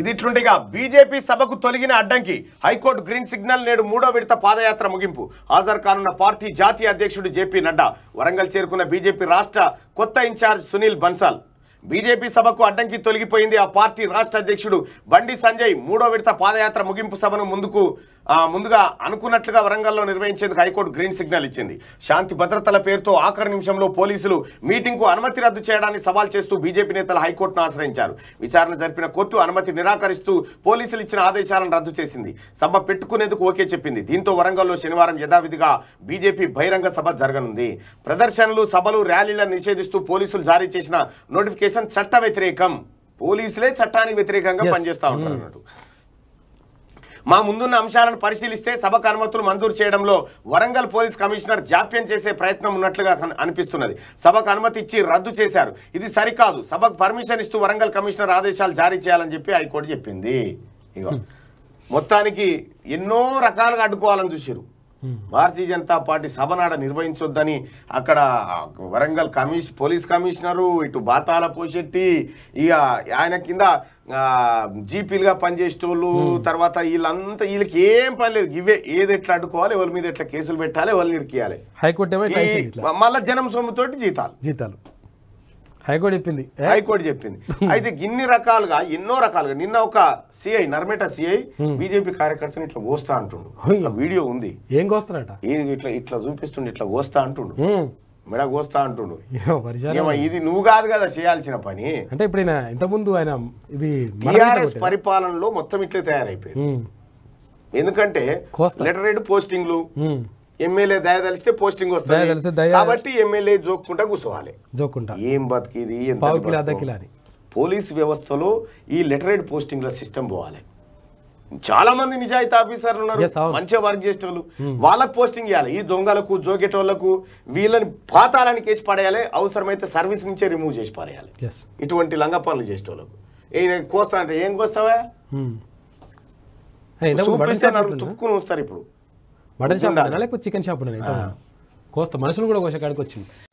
ఇది ఇట్లుండగా బీజేపీ సభకు తొలగిన అడ్డంకి హైకోర్టు గ్రీన్ సిగ్నల్ నేడు మూడో విడత పాదయాత్ర ముగింపు హాజరు కానున్న పార్టీ జాతీయ అధ్యక్షుడు జేపీ నడ్డా వరంగల్ చేరుకున్న బీజేపీ రాష్ట్ర కొత్త ఇన్ఛార్జ్ సునీల్ బన్సాల్ బీజేపీ సభకు అడ్డంకి తొలగిపోయింది ఆ పార్టీ రాష్ట్ర అధ్యక్షుడు బండి సంజయ్ మూడో విడత పాదయాత్ర ముగింపు సభను ముందుకు ముందుగా అనుకున్నట్లుగా వరంగల్లో నిర్వహించేందుకు హైకోర్టు గ్రీన్ సిగ్నల్ ఇచ్చింది శాంతి భద్రతల పేరుతో ఆఖరి నిమిషంలో పోలీసులు కు అనుమతి రద్దు చేయడాన్ని సవాల్ చేస్తూ బీజేపీ నేతలు హైకోర్టును ఆశ్రయించారు విచారణ జరిపిన కోర్టు అనుమతి నిరాకరిస్తూ పోలీసులు ఇచ్చిన ఆదేశాలను రద్దు చేసింది సభ పెట్టుకునేందుకు ఓకే చెప్పింది దీంతో వరంగల్లో శనివారం యథావిధిగా బీజేపీ బహిరంగ సభ జరగనుంది ప్రదర్శనలు సభలు ర్యాలీలను నిషేధిస్తూ పోలీసులు జారీ చేసిన నోటిఫికేషన్ చట్ట వ్యతిరేకం పోలీసులే చట్టానికి వ్యతిరేకంగా పనిచేస్తూ ఉంటారు hmm. అన్నట్టు మా ముందున్న అంశాలను పరిశీలిస్తే సభకు అనుమతులు మంజూరు చేయడంలో వరంగల్ పోలీస్ కమిషనర్ జాప్యం చేసే ప్రయత్నం ఉన్నట్లుగా అనిపిస్తున్నది సభకు అనుమతి ఇచ్చి రద్దు చేశారు ఇది సరికాదు సభకు పర్మిషన్ ఇస్తూ వరంగల్ కమిషనర్ ఆదేశాలు జారీ చేయాలని చెప్పి హైకోర్టు చెప్పింది మొత్తానికి ఎన్నో రకాలుగా అడ్డుకోవాలని చూసారు భారతీయ జనతా పార్టీ సభనాడ నిర్వహించొద్దని అక్కడ వరంగల్ కమిషన్ పోలీస్ కమిషనరు ఇటు బాతాల పోషెట్టి ఇక ఆయన కింద జీపీలుగా పనిచేసేటోళ్ళు తర్వాత వీళ్ళంతా వీళ్ళకి ఏం పని లేదు ఇవే ఏది ఎట్లా అడ్డుకోవాలి వాళ్ళ మీద ఎట్లా కేసులు పెట్టాలి వాళ్ళు ఇరికియాలి హైకోర్టు మళ్ళీ జనం సొమ్ముతోటి జీతాలు జీతాలు హైకోర్టు చెప్పింది హైకోర్టు చెప్పింది అయితే ఇన్ని రకాలుగా ఎన్నో రకాలుగా నిన్న ఒక సిఐ నర్మేట సిఐ బీజేపీ hmm. కార్యకర్తను ఇట్లా పోస్తా అంటుండు వీడియో ఉంది ఏం కోస్తారట ఇట్లా ఇట్లా చూపిస్తుండు ఇట్లా పోస్తా అంటుండు hmm. మెడ కోస్తా అంటుండు ఇది నువ్వు కాదు కదా చేయాల్సిన పని అంటే ఇప్పుడు ఇంతకుముందు ఆయన ఇది టిఆర్ఎస్ పరిపాలనలో మొత్తం ఇట్లే తయారైపోయింది hmm. ఎందుకంటే లెటర్ హెడ్ పోస్టింగ్లు ఎమ్మెల్యే దయ తెలిస్తే పోస్టింగ్ వస్తాయి కాబట్టి ఎమ్మెల్యే జోక్కుంటా కూర్చోవాలి జోక్కుంటా ఏం బతికిది పోలీస్ వ్యవస్థలో ఈ లెటరేట్ పోస్టింగ్ల సిస్టమ్ పోవాలి చాలా మంది నిజాయితీ ఆఫీసర్లు ఉన్నారు మంచిగా వర్క్ చేసిన వాళ్ళు hmm. వాళ్ళకు పోస్టింగ్ ఇవ్వాలి ఈ దొంగలకు జోగేటోళ్లకు వీళ్ళని పాతాలని కేసి పడేయాలి అవసరమైతే సర్వీస్ నుంచే రిమూవ్ చేసి పడేయాలి ఇటువంటి లంగ పనులు చేసే వాళ్ళకు కోస్తా అంటే ఏం కోస్తావా చూపిస్తే తుప్పుకుని వస్తారు ఇప్పుడు మటన్ షాప్ లేకపోతే చికెన్ షాప్ ఉన్నాయి కోస్తా మనుషులు కూడా కోసం కాడికి వచ్చింది